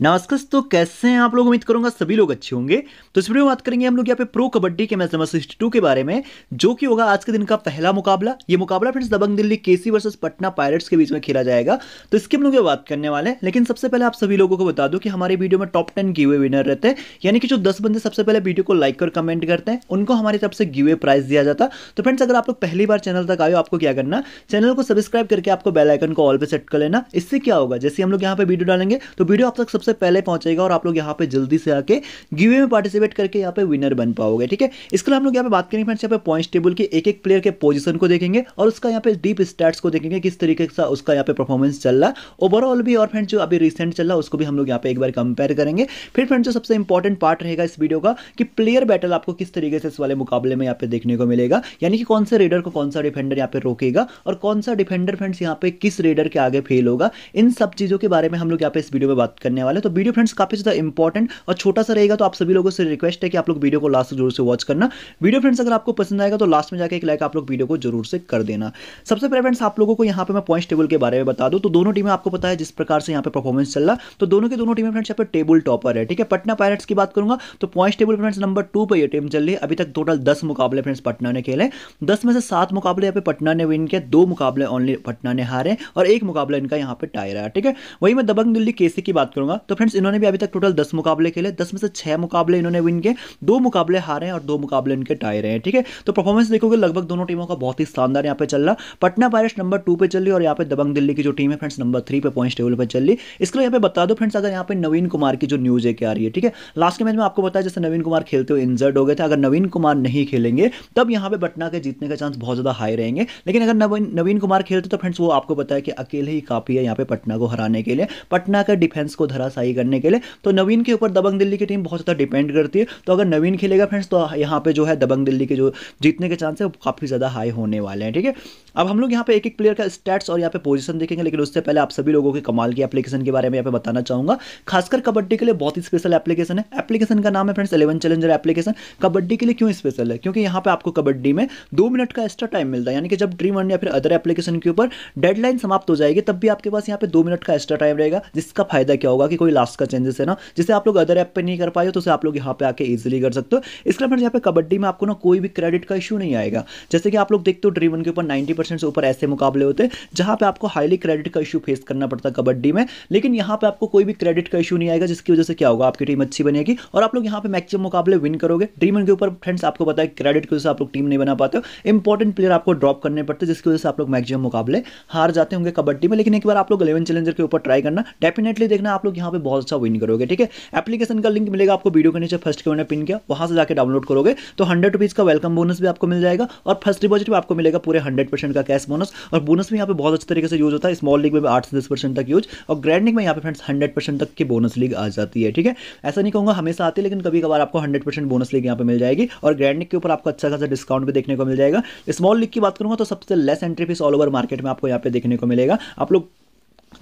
नमस्कार तो कैसे हैं आप लोग उम्मीद करूंगा सभी लोग अच्छे होंगे तो इस वीडियो में बात करेंगे हम लोग यहाँ पे प्रो कबड्डी के मैच नंबर सिक्सटी टू के बारे में जो कि होगा आज के दिन का पहला मुकाबला ये मुकाबला friends Dabang Delhi KC versus Patna pirates के बीच में खेला जाएगा तो इसकी हम लोग बात करने वाले हैं लेकिन सबसे पहले आप सभी लोगों को बता दो कि हमारे वीडियो में टॉप टेन गिवे विनर रहते हैं यानी कि जो दस बंदे सबसे पहले वीडियो को लाइक और कमेंट करते हैं उनको हमारी तरफ से गिवे प्राइज दिया जाता तो फ्रेंड्स अगर आप लोग पहली बार चैनल तक आयो आपको क्या करना चैनल को सब्सक्राइब करके आपको बेलाइकन को ऑल पर सेट कर लेना इससे क्या होगा जैसे हम लोग यहाँ पे वीडियो डालेंगे तो वीडियो आप तक सबसे पहले पहुंचेगा और आप लोग यहाँ पे जल्दी से आके गिवे में पार्टिसिपेट करके यहाँ पे विनर बन पाओगे ठीक है इसके लिए हम लोग यहाँ पे बात करेंगे फ्रेंड्स यहाँ पे पॉइंट्स टेबल के एक एक प्लेयर के पोजीशन को देखेंगे और उसका यहाँ पे डीप स्टार्ट को देखेंगे किस तरीके का उसका यहाँ पे परफॉर्मेंस चल रहा है ओवरऑल भी और फ्रेंड जो अभी रिसेंट चल रहा है उसको भी हम लोग यहाँ पे एक बार कंपेयर करेंगे फिर फ्रेंड जो सबसे इंपॉर्टेंट पार्ट रहेगा इस वीडियो का कि प्लेयर बैटल आपको किस तरीके से इस वाले मुकाबले में यहाँ पे देखने को मिलेगा यानी कि कौन से रेडर को कौन सा डिफेंडर यहाँ पे रोकेगा और कौन सा डिफेंडर फ्रेंड्स यहाँ पे किस रेडर के आगे फेल होगा इन सब चीज़ों के बारे में हम लोग यहाँ पे इस वीडियो में बात करने वाले वाले तो वीडियो फ्रेंड्स काफी ज़्यादा इंपॉर्टेंट और छोटा सा रहेगा तो आप सभी लोगों से रिक्वेस्ट है कि आप लोग वीडियो को लास्ट तक जरूर से वॉच करना वीडियो फ्रेंड्स अगर आपको पसंद आएगा तो लास्ट में जाकर एक लाइक आप लोग वीडियो को जरूर से कर देना सबसे पहले फ्रेंड्स आप लोगों को यहाँ पर मैं पॉइंट टेबल के बारे में बता दूँ तो दोनों टीमें आपको पता है जिस प्रकार से यहाँ पे परफॉर्मेंस चल रहा तो दोनों के दोनों टीमें फ्रेंड्स यहाँ पर टेबल टॉपर है ठीक है पटना पायरेट्स की बात करूंगा तो point table friends number two पर यह टीम चल रही है अभी तक टोटल दस मुकाबले फ्रेंड्स पटना ने खेले दस में से सात मुकाबले यहाँ पे पटना ने विन किया दो मुकाबले ओनली पटना ने हारे और एक मुकाबला इनका यहाँ पे टायर है ठीक है वही मैं दबंग दिल्ली केसी की बात करूंगा तो फ्रेंड्स इन्होंने भी अभी तक टोटल दस मुकाबले खेले दस में से छह मुकाबले इन्होंने विन किए दो मुकाबले हारे हैं और दो मुकाबले इनके टाए रहे हैं ठीक है तो परफॉर्मेंस देखोगे लगभग दोनों टीमों का बहुत ही शानदार यहाँ पे चल रहा पटना पायरेट्स नंबर टू पे चल रही और यहाँ पे दबंग दिल्ली की जो टीम है फ्रेंड्स नंबर थ्री पे पॉइंट टेबल पर चल रही इसके लिए यहाँ पे बता दो फ्रेंड्स अगर यहाँ पे नवीन कुमार की जो न्यूज़ है क्या आ रही है ठीक है लास्ट के मैच में आपको बताया जैसे नवीन कुमार खेलते हुए इंजर्ड हो गए थे अगर नवीन कुमार नहीं खेलेंगे तब यहाँ पे पटना के जीतने का चांस बहुत ज़्यादा हाई रहेंगे लेकिन अगर नवीन नवीन कुमार खेलते तो फ्रेंड्स वो आपको बताया कि अकेले ही काफ़ी है यहाँ पे पटना को हराने के लिए पटना के डिफेंस को धरा सही करने के लिए तो नवीन के ऊपर दबंग दिल्ली की टीम बहुत ज़्यादा डिपेंड करती है तो अगर नवीन खेलेगा फ्रेंड्स तो यहाँ पे जो है दबंग दिल्ली के जो जीतने के चांस है काफ़ी ज़्यादा हाई होने वाले हैं ठीक है अब हम लोग यहाँ पे एक एक प्लेयर का स्टैट्स और यहाँ पे पोजीशन देखेंगे लेकिन उससे पहले आप सभी लोगों के कमाल की एप्लीकेशन के बारे में यहाँ पे बताना चाहूँगा खासकर कबड्डी के लिए बहुत ही स्पेशल एप्लीकेशन है एप्लीकेशन का नाम है friends eleven challenger application kabaddi के लिए क्यों स्पेशल है क्योंकि यहाँ पे आपको कबड्डी में दो मिनट का एक्स्ट्रा टाइम मिलता है यानी कि जब ड्रीम वन या फिर अदर एप्लीकेशन के ऊपर डेडलाइन समाप्त हो जाएगी तब भी आपके पास यहाँ पे दो मिनट का एक्स्ट्रा टाइम रहेगा जिसका फायदा क्या होगा कि कोई लास्ट का चेंजेस है ना जिसे आप लोग अदर ऐप पे नहीं कर पाए तो उसे आप लोग यहाँ पे आके इजिली कर सकते हो इसके अलावा यहाँ पे कबड्डी में आपको ना कोई भी क्रेडिट का इशू नहीं आएगा जैसे कि आप लोग देखते हो ड्रीम के ऊपर नाइन्टी से ऊपर ऐसे मुकाबले होते हैं जहाँ पे आपको हाईली क्रेडिट का इशू फेस करना पड़ता है कबड्डी में लेकिन यहाँ पे आपको कोई भी क्रेडिट का इशू नहीं आएगा जिसकी वजह से क्या होगा आपकी टीम अच्छी बनेगी और आप लोग यहाँ पे मैक्सिमम मुकाबले विन करोगे ड्रीम के ऊपर फ्रेंड्स आपको पता है क्रेडिट की वजह से आप लोग टीम नहीं बना पाते हो इंपॉर्टेंट प्लेयर आपको ड्रॉप करने पड़ते जिसकी वजह से आप लोग मैक्सिमम मुकाबले हार जाते होंगे कबड्डी में लेकिन एक बार आप लोग इलेवन चैलेंजर के ऊपर ट्राई करना डेफिनेटली देखना आप लोग यहाँ यहाँ पे बहुत अच्छा विन करोगे ठीक है एप्लीकेशन का लिंक मिलेगा आपको वीडियो के नीचे फर्स्ट के पिन किया वहाँ से जाकर डाउनलोड करोगे तो हंड्रेड रुपीज़ का वेलकम बोनस भी आपको मिल जाएगा और फर्स्ट डिपॉजिट भी आपको मिलेगा पूरे हंड्रेड परसेंट का कैश बोनस और बोनस भी यहाँ पे बहुत अच्छे तरीके से यूज होता है स्मॉल लीग में आठ से दस परसेंट तक यूज और ग्रैंड लीग में यहाँ पे फ्रेंड्स हंड्रेड परसेंट तक की बोनस लीग आ जाती है ठीक है ऐसा नहीं कहूँगा हमेशा आती है लेकिन कभी कभार आपको हंड्रेड परसेंट बोनस लीग यहाँ पर मिल जाएगी और ग्रैंड लीग के ऊपर आपको अच्छा खासा डिस्काउंट भी देखने को मिल जाएगा स्मॉल लीग की बात करूँगा तो सबसे less entry fees all over market में आपको यहाँ पे देखने को मिलेगा आप लोग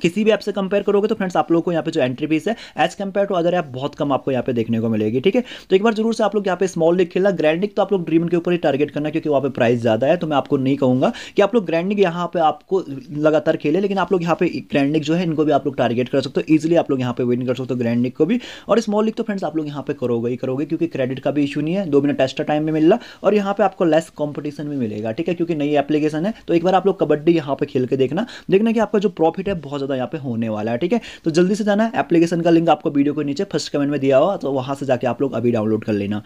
किसी भी ऐप से कंपेयर करोगे तो फ्रेंड्स आप लोगों को यहाँ पे जो एंट्री फीस है as compare to other app बहुत कम आपको यहाँ पे देखने को मिलेगी ठीक है तो एक बार जरूर से आप लोग यहाँ पे स्मॉल लिख खेलना ग्रैंडिक तो आप लोग ड्रीम के ऊपर ही टारगेट करना क्योंकि वहाँ पे प्राइस ज़्यादा है तो मैं आपको नहीं कहूँगा कि आप लोग ग्रैंडिक यहाँ पे आपको लगातार खेले लेकिन आप लोग यहाँ पे ग्रैंडिक जो है इनको भी आप लोग टारगेट कर सकते हो ईजिली आप लोग यहाँ पे विन कर सकते हो ग्रैंडिक को भी और स्मॉल लिख तो फ्रेंड्स आप लोग यहाँ पे करोगे ही करोगे क्योंकि क्रेडिट का भी इशू नहीं है दो मिनट एक्स्ट्रा टाइम में मिल रहा और यहाँ पे आपको लेस कॉम्पिटिशन भी मिलेगा ठीक है क्योंकि नई एप्लीकेशन है तो एक बार आप लोग कबड्डी यहाँ पे खेल के देखना देखना कि आपका जो प्रॉफिट है बहुत ज़्यादा यहाँ पे होने वाला है ठीक है तो जल्दी से जाना एप्लीकेशन का लिंक आपको वीडियो के नीचे फर्स्ट कमेंट में दिया हुआ तो वहां से जाके आप लोग अभी डाउनलोड कर लेना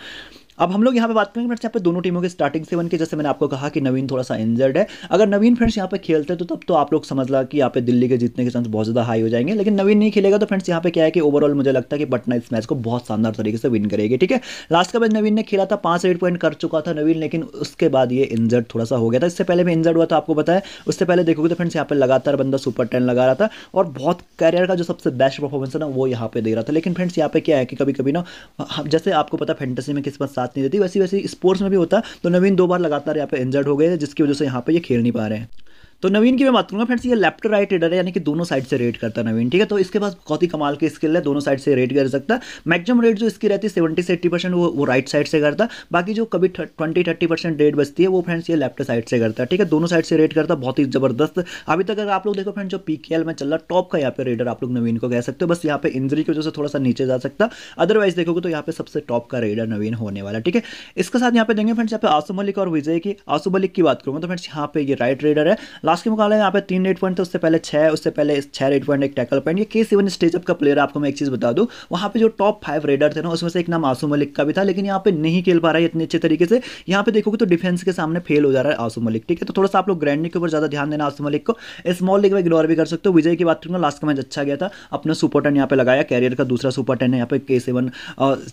अब हम लोग यहाँ पे बात करेंगे फ्रेंड्स यहाँ पे दोनों टीमों के स्टार्टिंग सेवन के जैसे मैंने आपको कहा कि नवीन थोड़ा सा इंजर्ड है अगर नवीन फ्रेंड्स यहाँ पे खेलते हैं तो तब तो आप लोग समझ ला कि यहाँ पे दिल्ली के जीतने के चांस बहुत ज़्यादा हाई हो जाएंगे लेकिन नवीन नहीं खेलेगा तो फ्रेंड्स यहाँ पे क्या है कि ओवरऑल मुझे लगता है कि पटना इस मैच को बहुत शानदार तरीके से विन करेगी ठीक है लास्ट का मैच नवीन ने खेला था पाँच एट पॉइंट कर चुका था नवीन लेकिन उसके बाद ये इंजर्ड थोड़ा सा हो गया था इससे पहले भी इंजर्ड हुआ था आपको बताया उससे पहले देखोगे तो फ्रेंड्स यहाँ पर लगातार बंदा सुपर टेन लगा रहा था और बहुत कैरियर का जो सबसे बेस्ट परफॉर्मेंस है ना वो यहाँ पे दे रहा था लेकिन फ्रेंड्स यहाँ पे क्या है कि कभी कभी ना जैसे आपको पता फेंटेसी में किस्मत साथ नहीं रहती वैसे वैसे स्पोर्ट्स में भी होता तो नवीन दो बार लगातार यहाँ पे इंजर्ड हो गए जिसकी वजह से यहाँ पे ये खेल नहीं पा रहे हैं तो नवीन की मैं बात करूँगा फ्रेंड्स ये लेफ्ट राइट रेडर है यानी कि दोनों साइड से रेड करता है नवीन ठीक है तो इसके पास बहुत ही कमाल की स्किल है दोनों साइड से रेट कर सकता है मैक्सिमम रेट जो इसकी रहती है सेवेंटी से एट्टी परसेंट वो वो राइट साइड से करता बाकी जो कभी ट्वेंटी थर्टी परसेंट रेट बचती है वो फ्रेंड्स ये लेफ्ट साइड से करता है ठीक है दोनों साइड से रेट करता बहुत ही जबरदस्त अभी तक अगर आप लोग देखो फ्रेंड जो पी में चल रहा टॉप का यहाँ पे रेडर आप लोग नवीन को कह सकते हो बस यहाँ पे इंजरी की वजह से थोड़ा सा नीचे जा सकता अदरवाइज देखोगे तो यहाँ पे सबसे टॉप का रेडर नवीन होने वाला ठीक है इसके साथ यहाँ पे देंगे फ्रेंड्स यहाँ पे आसू मलिक और विजय की आसू मलिक की बात करूँगा तो फ्रेंड्स यहाँ पे ये राइट रेडर है लास्ट के मुकाबले में यहाँ पे तीन रेड पॉइंट थे उससे पहले छह उससे पहले छह रेड पॉइंट एक टैकल पॉइंट ये के सेवन स्टेज अप का प्लेयर आपको मैं एक चीज़ बता दूँ वहाँ पे जो टॉप फाइव रेडर थे ना उसमें से एक नाम आसू मलिक का भी था लेकिन यहाँ पे नहीं खेल पा रहा है इतने अच्छे तरीके से यहाँ पे देखोगे तो डिफेंस के सामने फेल हो जा रहा है आसू मलिक ठीक है तो थोड़ा सा आप लोग ग्रैंडिंग के ऊपर ज़्यादा ध्यान देना आसू मलिक को स्मॉल लीग में इग्नोर भी कर सकते हो विजय की बात करूँगा लास्ट का मैच अच्छा गया था अपना सुपर टेन यहाँ पे लगाया कैरियर का दूसरा सुपर टेन है यहाँ पे के सेवन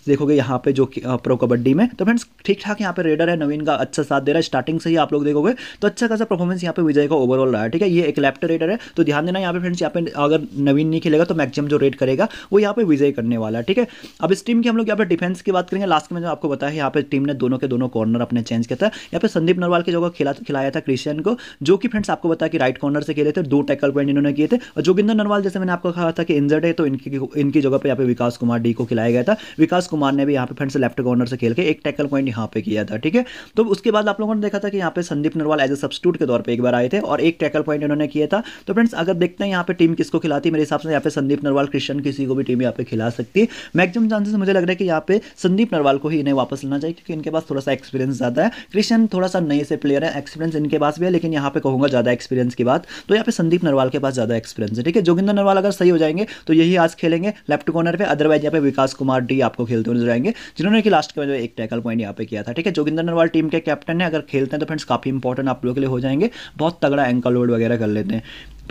देखोगे यहाँ पे जो प्रो कबड्डी में तो फ्रेंड्स ठीक ठाक यहाँ पे रेडर है नवीन का अच्छा साथ दे रहा है स्टार्टिंग से ही आप लोग देखोगे तो अच्छा खासा परफॉर्मेंस यहाँ पे विजय का ओवरऑल रहा है ठीक है ये एक लेफ्ट रेडर है तो ध्यान देना यहाँ पे फ्रेंड्स यहाँ पे अगर नवीन नहीं खेलेगा तो मैक्सिमम जो रेड करेगा वो यहाँ पे विजय करने वाला है ठीक है अब इस टीम की हम लोग यहाँ पे डिफेंस की बात करेंगे लास्ट में जो आपको बताया यहाँ पे टीम ने दोनों के दोनों कॉर्नर अपने चेंज किया था यहाँ पे संदीप नरवाल के जगह खिला खिलाया था क्रिश्चियन को जो कि फ्रेंड्स आपको बताया कि राइट कॉर्नर से खेले थे दो टैकल पॉइंट इन्होंने किए थे और जोगिंदर नरवाल जैसे मैंने आपको कहा था कि इंजर्ड है तो इनकी इनकी जगह पर यहाँ पे विकास कुमार डी को खिलाया गया था विकास कुमार ने भी यहाँ पे फ्रेंड्स लेफ्ट कॉर्नर से खेल के एक टैकल पॉइंट यहाँ पे किया था ठीक है तो उसके बाद आप लोगों ने देखा था कि यहाँ पे Sandeep Narwal as a substitute के तौर पर एक बार आए थे और एक टैकल पॉइंट इन्होंने किया था तो फ्रेंड्स अगर देखते हैं यहाँ पे टीम किसको खिलाती मेरे हिसाब से यहाँ पे संदीप नरवाल क्रिश्चन किसी को भी टीम यहाँ पे खिला सकती है मैक्सिमम चांसेस मुझे लग रहा है कि यहाँ पे संदीप नरवाल को ही इन्हें वापस लेना चाहिए क्योंकि इनके पास थोड़ा सा एक्सपीरियंस ज़्यादा है क्रिश्चन थोड़ा सा नए से प्लेयर है एक्सपीरियंस इनके पास भी है लेकिन यहाँ पे कहूंगा ज़्यादा एक्सपीरियंस की बात तो यहाँ पे संदीप नरवाल के पास ज़्यादा एक्सपीरियंस है ठीक है जोगिंदर नरवाल अगर सही हो जाएंगे तो यही आज खेलेंगे लेफ्ट कॉर्नर पर अदरवाइज यहाँ पे विकास कुमार डी आपको खेलते हुए नजर आएंगे जिन्होंने कि लास्ट में जो एक टैकल पॉइंट यहाँ पे किया था ठीक है जोगिंदर नरवाल टीम के कैप्टन है अगर खेलते हैं तो फ्रेंड्स काफ़ी इंपॉर्टेंट आप लोग के लिए हो जाएंगे बहुत तगड़ा थोड़ा एंकल लोड वगैरह कर लेते हैं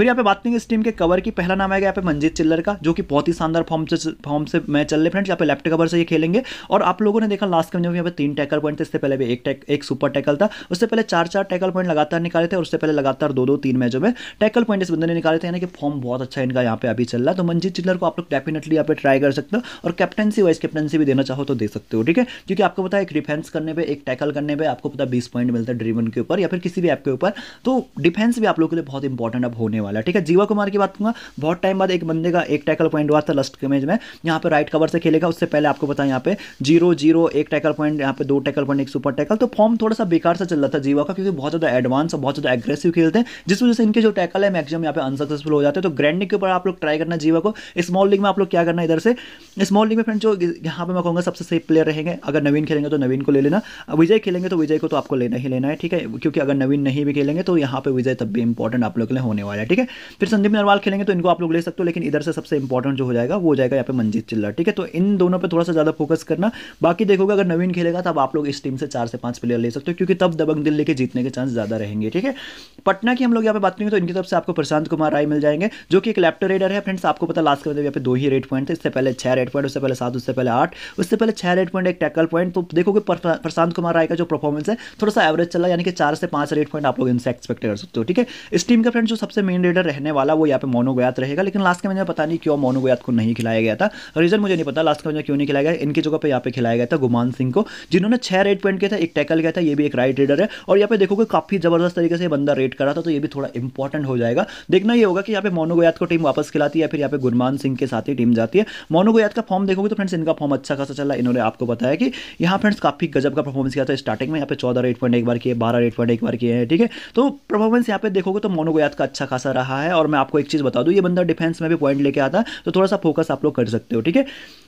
फिर यहाँ पे बात करेंगे इस टीम के कवर की पहला नाम आएगा यहाँ पे मंजीत चिल्लर का जो कि बहुत ही शानदार फॉर्म से फॉर्म से मैच चल रहे फ्रेंड्स यहाँ पे लेफ्ट कवर से ये खेलेंगे और आप लोगों ने देखा लास्ट में जब यहाँ पे तीन टैकल पॉइंट थे इससे पहले भी एक टैक एक सुपर टैकल था उससे पहले चार चार टैकल पॉइंट लगातार निकाले थे और उससे पहले लगातार दो दो तीन मैचों में टैकल पॉइंट इस बंदे ने निकाले थे यानी कि फॉर्म बहुत अच्छा इनका यहाँ पे अभी चल रहा है तो मंजीत चिल्लर को आप लोग डेफिनेटली यहाँ पे ट्राई कर सकते हो और कैप्टनसी वाइस कैप्टनसी भी देना चाहो तो दे सकते हो ठीक है क्योंकि आपको पता है एक डिफेंस करने पर एक टैकल करने पर आपको पता बीस पॉइंट मिलता है ड्रीवन के ऊपर या फिर किसी भी ऐप के ऊपर तो डिफेंस भी आप लोगों के लिए बहुत इंपॉर्टेंट अब होने वाला वाला ठीक है जीवा कुमार की बात करूंगा बहुत टाइम बाद एक बंदे का एक टैकल पॉइंट हुआ था लास्ट के मैच में यहाँ पे राइट कवर से खेलेगा उससे पहले आपको पता है यहाँ पे जीरो जीरो एक टैकल पॉइंट यहाँ पे दो टैकल पॉइंट एक सुपर टैकल तो फॉर्म थोड़ा सा बेकार सा चल रहा था जीवा का क्योंकि बहुत ज़्यादा एडवांस और बहुत ज़्यादा एग्रेसिव खेलते हैं जिस वजह से इनके जो टैकल है मैक्सिमम यहाँ पे अनसक्सेसफुल हो जाते हैं तो ग्रैंड के ऊपर आप लोग ट्राई करना जीवा को स्मॉल लीग में आप लोग क्या करना इधर से स्मॉल लीग में फ्रेंड जो यहाँ पे मैं कहूँगा सबसे सेफ प्लेयर रहेंगे अगर नवीन खेलेंगे तो नवीन को ले लेना विजय खेलेंगे तो विजय को तो आपको लेना ही लेना है ठीक है क्योंकि अगर नवीन नहीं भी खेलेंगे तो यहाँ पे विजय तब भी इंपॉर्टेंट आप लोग के लिए होने वाला है ठीक है फिर संदीप नरवाल खेलेंगे तो इनको आप लोग ले सकते हो लेकिन इधर से सबसे इंपॉर्टेंट जो हो जाएगा वो जाएगा यहाँ पे मंजीत चिल्ला ठीक है तो इन दोनों पर थोड़ा सा ज़्यादा फोकस करना बाकी देखोगे अगर नवीन खेलेगा तब आप लोग इस टीम से चार से पांच प्लेयर ले सकते हो क्योंकि तब दबंग दिल्ली के जीतने के चांस ज़्यादा रहेंगे ठीक है पटना की हम लोग यहाँ पे बात करेंगे तो इनकी तरफ से आपको प्रशांत कुमार राय मिल जाएंगे जो कि एक लेफ्ट रेडर है फ्रेंड्स आपको पता लास्ट के मतलब यहाँ पे दो ही रेड पॉइंट थे इससे पहले छह रेड पॉइंट उससे पहले सात उससे पहले आठ उससे पहले छह रेड पॉइंट एक टैकल पॉइंट तो देखोगे प्रशांत कुमार राय का जो परफॉर्मेंस है थोड़ा सा एवरेज चला यानी कि चार से पांच रेड पॉइंट आप लोग इनसे एक्सपेक्ट कर सकते हो ठीक है इस टीम का फ्रेंड जो सबसे मेन रेडर रहने वाला वो यहाँ पे मोनोगोयात रहेगा लेकिन लास्ट के मैंने पता नहीं क्यों मोनोगोयात को नहीं खिलाया गया था रीजन मुझे नहीं पता लास्ट का मैंने क्यों नहीं खिलाया गया इनकी जगह पर यहाँ पे खिलाया गया था गुमान सिंह को जिन्होंने छह रेड पॉइंट किया था एक टैकल गया था ये भी एक राइट रेडर है और यहाँ पे देखोगे काफी जबरदस्त तरीके से बंदा रेड करा था तो ये भी थोड़ा इंपॉर्टेंट हो जाएगा देखना ये होगा कि यहाँ पे मोनोगोयात को टीम वापस खिलाती है या फिर यहाँ पे गुरमान सिंह के साथ ही टीम जाती है मोनोगोयात का फॉर्म देखोगे तो फ्रेंड्स इनका फॉर्म अच्छा खासा चला इन्होंने आपको बताया कि यहाँ फ्रेंड्स काफी गजब का परफॉर्मेंस किया था स्टार्टिंग में यहाँ पे चौदह रेड पॉइंट एक बार किए बारह रेड पॉइंट एक बार किए हैं ठीक है तो परफॉर्मेंस यहाँ पे देखोगे तो मोनोगोयात का अच्छा खासा अच्छा रहा है और मैं आपको एक चीज़ बता दू ये बंदा डिफेंस में भी पॉइंट लेके आता है तो थोड़ा सा फोकस आप लोग कर सकते हो ठीक है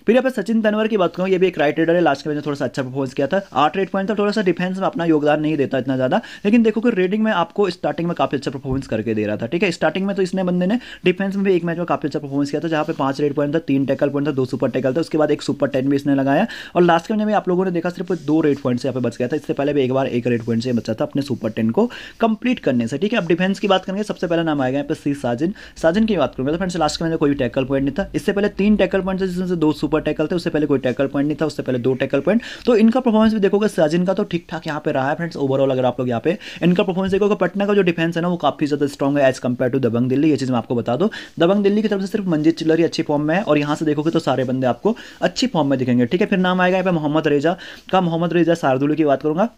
फिर यहाँ पर सचिन तनवर की बात करूँ ये भी एक राइट रेडर है लास्ट के मैंने थोड़ा सा अच्छा परफॉर्मेंस किया था आठ रेट पॉइंट था थोड़ा सा डिफेंस में अपना योगदान नहीं देता इतना ज़्यादा लेकिन देखो कि रेडिंग में आपको स्टार्टिंग में काफ़ी अच्छा परफॉर्मेंस करके दे रहा था ठीक है स्टार्टिंग में तो इसने बंदे ने डिफेंस में भी एक मैच में काफ़ी अच्छा परफॉर्मेंस किया था जहाँ पे पांच रेड पॉइंट था तीन टेकल पॉइंट था दो सुपर टेकल था उसके बाद एक सुपर टेन भी इसने लगाया और लास्ट के मैंने में आप लोगों ने देखा सिर्फ दो रेड पॉइंट से यहाँ पे बच गया था इससे पहले भी एक बार एक रेड पॉइंट से बचा था अपने सुपर टेन को कंप्लीट करने से ठीक है अब डिफेंस की बात करेंगे सबसे पहले नाम आएगा गया यहाँ पे सी साजिन साजिन की बात करूँगा तो फ्रेंड्स लास्ट के मैंने कोई टैकल पॉइंट नहीं था इससे पहले तीन टैकल पॉइंट थे जिसमें से दो सुपर टैकल थे उससे पहले कोई टैकल पॉइंट नहीं था उससे पहले दो टैकल पॉइंट तो इनका परफॉर्मेंस भी देखोगे साजिन का तो ठीक ठाक यहाँ पे रहा है फ्रेंड्स ओवरऑल अगर आप लोग यहाँ पे इनका परफॉर्मेंस देखोगे पटना का जो डिफेंस है ना वो काफी ज्यादा स्ट्रॉग है as compare to Dabang Delhi ये चीज मैं आपको बता दो दबंग दिल्ली की तरफ से सिर्फ मंजीत चिल्लरी अच्छी फॉर्म में है और यहाँ से देखोगे तो सारे बंदे आपको अच्छी फॉर्म में दिखेंगे ठीक है फिर नाम आएगा यहाँ पे मोहम्मद रेजा का मोहम्मद रेजा शारदुल की बात करूंगा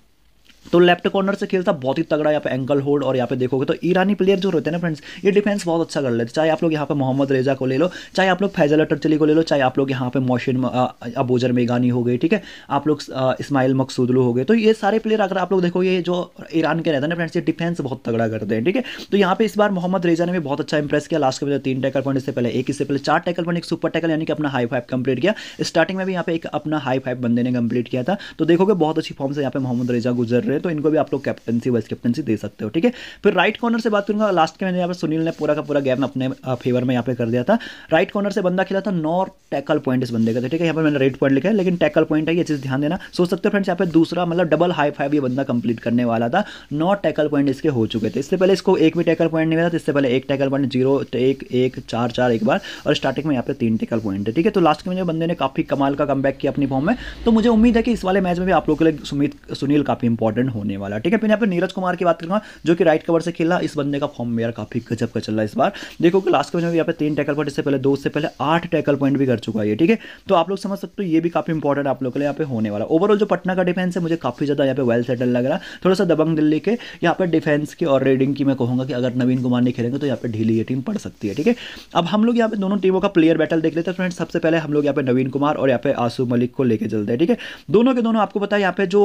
तो लेफ्ट कॉर्नर से खेलता बहुत ही तगड़ा यहाँ पे एंकल होल्ड और यहाँ पे देखोगे तो ईरानी प्लेयर जो रहते हैं ना फ्रेंड्स ये डिफेंस बहुत अच्छा कर लेते चाहे आप लोग यहाँ पे मोहम्मद रेजा को ले लो चाहे आप लोग फैजल अटरचली को ले लो चाहे आप लोग यहाँ पे मोशिन अबोजर मेगानी हो गई ठीक है आप लोग इस्माइल मकसूदलू हो गए तो ये सारे प्लेयर अगर आप लोग देखो ये जो ईरान के रहते हैं ना फ्रेंड्स ये डिफेंस बहुत तगड़ा करते हैं ठीक है तो यहाँ पे इस बार मोहम्मद रेजा ने भी बहुत अच्छा इंप्रेस किया लास्ट के में तीन टैकल पॉइंट इससे पहले एक इससे पहले चार टैकल पॉइंट एक सुपर टैकल यानी कि अपना हाई फाइव कंप्लीट किया स्टार्टिंग में भी यहाँ पे एक अपना हाई फाइव बंदे ने कंप्लीट किया था तो देखोगे बहुत अच्छी फॉर्म से यहाँ पे मोहम्मद रेजा गुजर रहे रहे तो इनको भी आप लोग कैप्टनसी वाइस कैप्टनसी दे सकते हो ठीक है फिर राइट कॉर्नर से बात करूंगा लास्ट के मैंने यहाँ पर सुनील ने पूरा का पूरा गेम अपने फेवर में यहाँ पे कर दिया था राइट कॉर्नर से बंदा खेला था नॉर टैकल पॉइंट इस बंदे का ठीक है यहाँ पर मैंने रेड पॉइंट लिखा है लेकिन टैकल पॉइंट है ये चीज़ ध्यान देना सोच सकते हो फ्रेंड्स यहाँ पे दूसरा मतलब डबल हाई फाइव ये बंदा कंप्लीट करने वाला था नौ टैकल पॉइंट इसके हो चुके थे इससे पहले इसको एक भी टैकल पॉइंट नहीं मिला था इससे पहले एक टैकल पॉइंट जीरो एक एक चार चार एक बार और स्टार्टिंग में यहाँ पे तीन टैकल पॉइंट है ठीक है तो लास्ट में जो बंदे ने काफ़ी कमाल का कम किया अपनी फॉर्म में तो मुझे उम्मीद है कि इस वाले मैच में भी आप लोग के लिए सुमित सुनील काफ़ी इंपॉर्टेंट इंपॉर्टेंट होने वाला ठीक है फिर यहाँ पर नीरज कुमार की बात करूंगा जो कि राइट कवर से खेला इस बंदे का फॉर्म मेयर काफी गजब का चल रहा है इस बार देखो कि लास्ट कवर में यहाँ पे तीन टैकल पॉइंट इससे पहले दो से पहले आठ टैकल पॉइंट भी कर चुका है ठीक है तो आप लोग समझ सकते हो ये भी काफी इंपॉर्टेंट आप लोग के लिए यहाँ पे होने वाला ओवरऑल जो पटना का डिफेंस है मुझे काफी ज्यादा यहाँ पे वेल सेटल लग रहा है थोड़ा सा दबंग दिल्ली के यहाँ पर डिफेंस की और रेडिंग की मैं कहूँगा कि अगर नवीन कुमार नहीं खेलेंगे तो यहाँ पर ढीली ये टीम पड़ सकती है ठीक है अब हम लोग यहाँ पे दोनों टीमों का प्लेयर बैटल देख लेते हैं फ्रेंड सबसे पहले हम लोग यहाँ पे नवीन कुमार और यहाँ पे आसू मलिक को लेकर चलते हैं ठीक है दोनों के दोनों आपको पता है यहाँ पे जो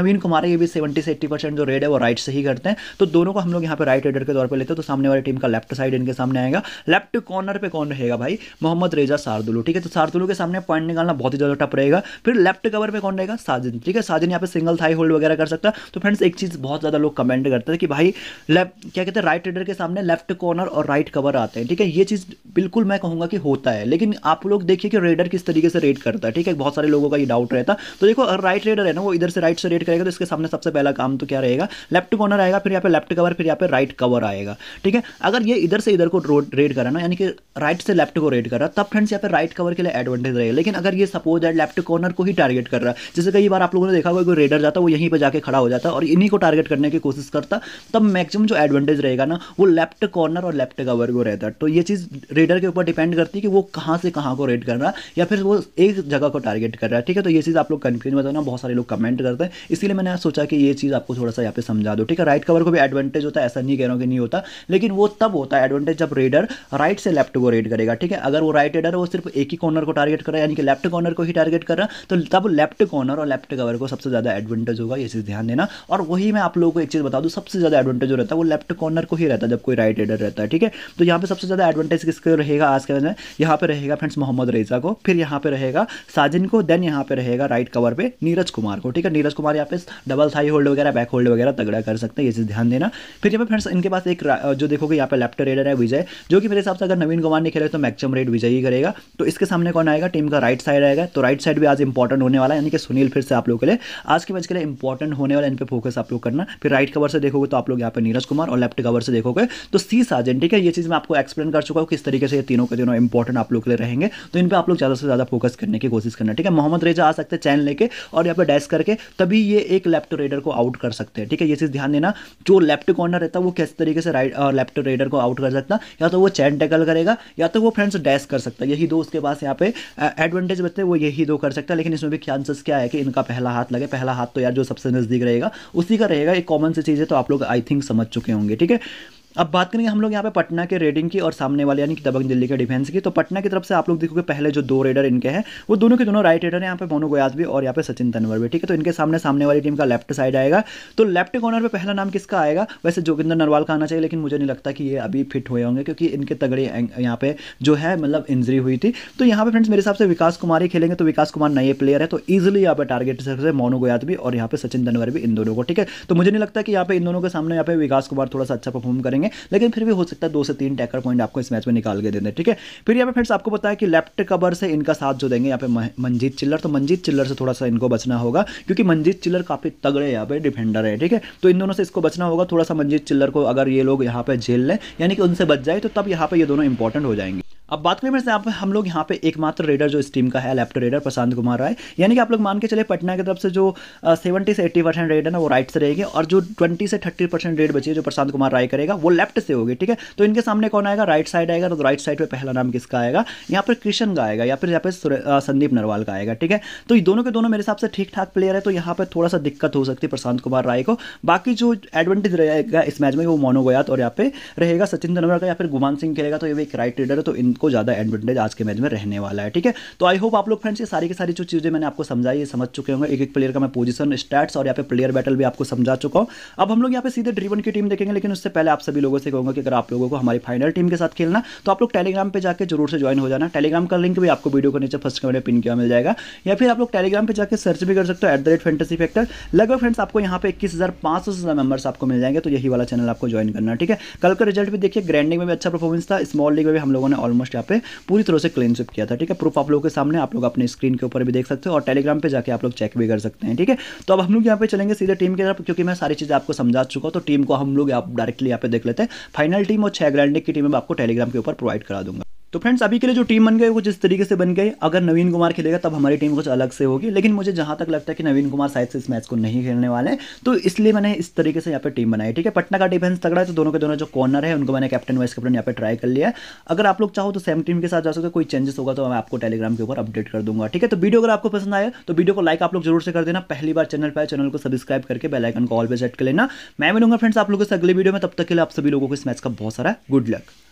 नवीन कुमार है ये भी सेवेंटी से एट्टी परसेंट जो रेड है वो राइट से ही करते हैं तो दोनों को हम लोग यहाँ पर राइट एडर के तौर पर लेते हैं तो सामने वाली टीम का लेफ्ट साइड इनके सामने आएगा लेफ्ट कॉर्नर पर कौन रहेगा भाई मोहम्मद रेजा सारदुलू ठीक है तो सारदुलू के सामने पॉइंट निकालना बहुत ही ज़्यादा टप रहेगा फिर लेफ्ट कवर पर कौन रहेगा साजिन ठीक है साजिन यहाँ पर सिंगल थाई होल्ड वगैरह कर सकता है तो फ्रेंड्स एक चीज़ बहुत ज़्यादा लोग कमेंट करते हैं कि भाई लेफ्ट क्या कहते हैं राइट एडर के सामने लेफ्ट कॉर्नर और राइट कवर आते हैं ठीक है ये चीज़ बिल्कुल मैं कहूंगा कि होता है लेकिन आप लोग देखिए कि रेडर किस तरीके से रेड करता है ठीक है बहुत सारे लोगों का ये डाउट रहता है तो देखो राइट रेडर है ना वो इधर से राइट से रेड करेगा तो इसके सामने सबसे सबसे पहला काम तो क्या रहेगा लेफ्ट कॉर्नर आएगा फिर यहाँ पे लेफ्ट कवर फिर यहाँ पे राइट कवर आएगा ठीक है अगर ये इधर से इधर को रेड करा ना यानी कि राइट से लेफ्ट को रेड कर रहा तब फ्रेंड्स यहाँ पे राइट कवर के लिए एडवांटेज रहेगा लेकिन अगर ये सपोज है लेफ्ट कॉर्नर को ही टारगेट कर रहा है जैसे कई बार आप लोगों ने देखा होगा कोई रेडर जाता वो यहीं पर जाकर खड़ा हो जाता और इन्हीं को टारगेट करने की कोशिश करता तब मैक्सिमम जो एडवांटेज रहेगा ना वो लेफ्ट कॉर्नर और लेफ्ट कवर को रहता तो ये चीज़ रेडर के ऊपर डिपेंड करती है कि वो कहाँ से कहाँ को रेड कर रहा है या फिर वो एक जगह को टारगेट कर रहा है ठीक है तो ये चीज़ आप लोग कंफ्यूज में बहुत सारे लोग कमेंट करते हैं इसीलिए मैंने सोचा कि ये चीज़ आपको थोड़ा सा यहाँ पे समझा दो ठीक है राइट कवर को भी एडवांटेज होता है ऐसा नहीं कह रहा हूँ कि नहीं होता लेकिन वो तब होता है एडवांटेज जब रेडर राइट से लेफ्ट को रेड करेगा ठीक है अगर वो राइट रेडर वो सिर्फ एक ही कॉर्नर को टारगेट कर रहा है यानी कि लेफ्ट कॉर्नर को ही टारगेट कर रहा है तो तब लेफ्ट कॉर्नर और लेफ्ट कवर को सबसे ज़्यादा एडवांटेज होगा ये चीज़ ध्यान देना और वही मैं आप लोगों को एक चीज़ बता दूँ सबसे ज़्यादा एडवांटेज रहता है वो लेफ्ट कॉर्नर को ही रहता है जब कोई राइट रेडर रहता है ठीक है तो यहाँ पर सबसे ज़्यादा एडवांटेज किसके रहेगा आज के यहाँ पर रहेगा फ्रेंड्स मोहम्मद रेजा को फिर यहाँ पर रहेगा साजिन को देन यहाँ पर रहेगा राइट कवर पर नीरज कुमार को ठीक है नीरज कुमार यहाँ पे डबल हाई होल्ड वगैरह बैक होल्ड वगैरह तगड़ा कर सकते हैं ये चीज़ ध्यान देना फिर जब फ्रेंड्स इनके पास एक जो देखोगे यहाँ पे लेफ्ट रेडर है विजय जो कि मेरे हिसाब से अगर नवीन कुमार ने खेले तो मैक्सिमम रेड विजय ही करेगा तो इसके सामने कौन आएगा टीम का राइट साइड आएगा तो राइट साइड भी आज इंपॉर्टेंट होने वाला है यानी कि सुनील फिर से आप लोग के लिए आज के मैच के लिए इंपॉर्टेंट होने वाला इन पर फोकस आप लोग करना फिर राइट कवर से देखोगे तो आप लोग यहाँ पर नीरज कुमार और लेफ्ट कवर से देखोगे तो सी साजन ठीक है ये चीज़ मैं आपको एक्सप्लेन कर चुका हूँ किस तरीके से ये तीनों के तीनों इंपॉर्टेंट आप लोग के लिए रहेंगे तो इन पर आप लोग ज़्यादा से ज़्यादा फोकस करने की कोशिश करना ठीक है मोहम्मद रेजा आ सकते हैं चैन लेके और यहाँ पर डैस करके तभी ये एक लेफ्ट रेडर को आउट कर सकते हैं ठीक है ये चीज़ ध्यान देना जो लेफ्ट कॉर्नर रहता है वो किस तरीके से राइट लेफ्ट रेडर को आउट कर सकता है या तो वो चैन टैकल करेगा या तो वो फ्रेंड्स डैश कर सकता है यही दो उसके पास यहाँ पे एडवांटेज बचते वो यही दो कर सकता है लेकिन इसमें भी चांसेस क्या है कि इनका पहला हाथ लगे पहला हाथ तो यार जो सबसे नज़दीक रहेगा उसी का रहेगा एक कॉमन सी चीज़ है तो आप लोग आई थिंक समझ चुके होंगे ठीक है अब बात करेंगे हम लोग यहाँ पे पटना के रेडिंग की और सामने वाले यानी कि दबंग दिल्ली के डिफेंस की तो पटना की तरफ से आप लोग देखोगे पहले जो दो रेडर इनके हैं वो दोनों के दोनों राइट रेडर हैं यहाँ पे मोनो गोयाज भी और यहाँ पे सचिन तनवर भी ठीक है तो इनके सामने सामने वाली टीम का लेफ्ट साइड आएगा तो लेफ्ट कॉर्नर पर पहला नाम किसका आएगा वैसे जोगिंदर नरवाल का आना चाहिए लेकिन मुझे नहीं लगता कि ये अभी फिट हुए होंगे क्योंकि इनके तगड़े यहाँ पे जो है मतलब इंजरी हुई थी तो यहाँ पे फ्रेंड्स मेरे हिसाब से विकास कुमार ही खेलेंगे तो विकास कुमार नए प्लेयर है तो ईजिली यहाँ पे टारगेट से मोनो गोयात भी और यहाँ पे सचिन तनवर भी इन दोनों को ठीक है तो मुझे नहीं लगता कि यहाँ पे इन दोनों के सामने यहाँ पे विकास कुमार थोड़ा सा अच्छा परफॉर्म करेंगे जाएंगे लेकिन फिर भी हो सकता है दो से तीन टैकर पॉइंट आपको इस मैच में निकाल के देने ठीक है फिर यहाँ पे फ्रेंड्स आपको पता है कि लेफ्ट कवर से इनका साथ जो देंगे यहाँ पे मंजीत चिल्लर तो मंजीत चिल्लर से थोड़ा सा इनको बचना होगा क्योंकि मंजीत चिल्लर काफ़ी तगड़े यहाँ पे डिफेंडर है ठीक है तो इन दोनों से इसको बचना होगा थोड़ा सा मंजीत चिल्लर को अगर ये लोग यहाँ पे झेल लें यानी कि उनसे बच जाए तो तब यहाँ पे ये दोनों इंपॉर्टेंट हो जाएंगे अब बात करें मेरे पे हम लोग यहाँ पे एकमात्र रेडर जो इस टीम का है लेफ्ट रेडर प्रशांत कुमार राय यानी कि आप लोग मान के चले पटना की तरफ से जो सेवेंटी से एट्टी परसेंट रेड है ना वो राइट से रहेगी और जो ट्वेंटी से थर्टी परसेंट रेड बची है जो प्रशांत कुमार राय करेगा वो वो लेफ्ट से होगी ठीक है तो इनके सामने कौन आएगा राइट साइड आएगा तो राइट साइड पर पहला नाम किसका आएगा यहाँ पर कृष्ण का आएगा या फिर यहाँ पे संदीप नरवाल का आएगा ठीक है तो ये दोनों के दोनों मेरे हिसाब से ठीक ठाक प्लेयर है तो यहाँ पर थोड़ा सा दिक्कत हो सकती है प्रशांत कुमार राय को बाकी जो एडवांटेज रहेगा इस मैच में वो मोनो गोयात और यहाँ पे रहेगा सचिन तेंदुलकर का या फिर गुमान सिंह खेलेगा तो ये एक राइट रीडर है तो इनको ज़्यादा एडवांटेज आज के मैच में रहने वाला है ठीक है तो आई होप आप लोग फ्रेंड्स ये सारी की सारी जो चीज़ें मैंने आपको समझाई समझ चुके होंगे एक एक प्लेयर का मैं पोजिशन स्टैट्स और यहाँ पे प्लेयर बैटल भी आपको समझा चुका हूँ अब हम लोग यहाँ पे सीधे ड्रीवन की टीम देखेंगे लेकिन उससे पहले आप सभी सभी लोगों से कहूँगा कि अगर आप लोगों को हमारी फाइनल टीम के साथ खेलना तो आप लोग टेलीग्राम पर जाकर जरूर से ज्वाइन हो जाना टेलीग्राम का लिंक भी आपको वीडियो को नीचे फर्स्ट कमेंट पिन किया मिल जाएगा या फिर आप लोग टेलीग्राम पर जाकर सर्च भी कर सकते हो at the rate fantasy factor लगभग फ्रेंड्स आपको यहाँ पे इक्कीस हज़ार पाँच मेंबर्स आपको मिल जाएंगे तो यही वाला चैनल आपको ज्वाइन करना ठीक है कल का रिजल्ट भी देखिए ग्रैंडिंग में भी अच्छा परफॉर्मेंस था स्मॉल लीग में भी हम लोगों ने ऑलमोस्ट यहाँ पे पूरी तरह से क्लीन स्विप किया था ठीक है प्रूफ आप लोगों के सामने आप लोग अपने स्क्रीन के ऊपर भी देख सकते हो और टेलीग्राम पर जाकर आप लोग चेक भी कर सकते हैं ठीक है तो अब हम लोग यहाँ पे चलेंगे सीधे टीम की तरफ क्योंकि मैं सारी चीज़ें आपको समझा चुका हूँ तो टीम को हम लोग डायरेक्टली यहाँ पे देख लेते हैं फाइनल टीम और छह ग्रैंड की टीम मैं आपको टेलीग्राम के ऊपर प्रोवाइड करा दूंगा तो फ्रेंड्स अभी के लिए जो टीम बन गई वो जिस तरीके से बन गई अगर नवीन कुमार खेलेगा तब हमारी टीम कुछ अलग से होगी लेकिन मुझे जहां तक लगता है कि नवीन कुमार शायद से इस मैच को नहीं खेलने वाले हैं तो इसलिए मैंने इस तरीके से यहाँ पे टीम बनाई ठीक है पटना का डिफेंस तगड़ा है तो दोनों के दोनों जो कॉर्नर है उनको मैंने कैप्टन वाइस कैप्टन यहाँ पे ट्राई कर लिया अगर आप लोग चाहो तो सेम टीम के साथ जा सकते कोई चेंजेस होगा तो मैं आपको टेलीग्राम के ऊपर अपडेट कर दूंगा ठीक है तो वीडियो अगर आपको पसंद आया तो वीडियो को लाइक आप लोग जरूर से कर देना पहली बार चैनल पर चैनल को सब्सक्राइब करके बेलाइकन को ऑल पे सेट कर लेना मैं मिलूंगा फ्रेंड्स आप लोगों से अगले वीडियो में तब तक के लिए आप सभी लोगों को इस मैच का बहुत सारा गुड लक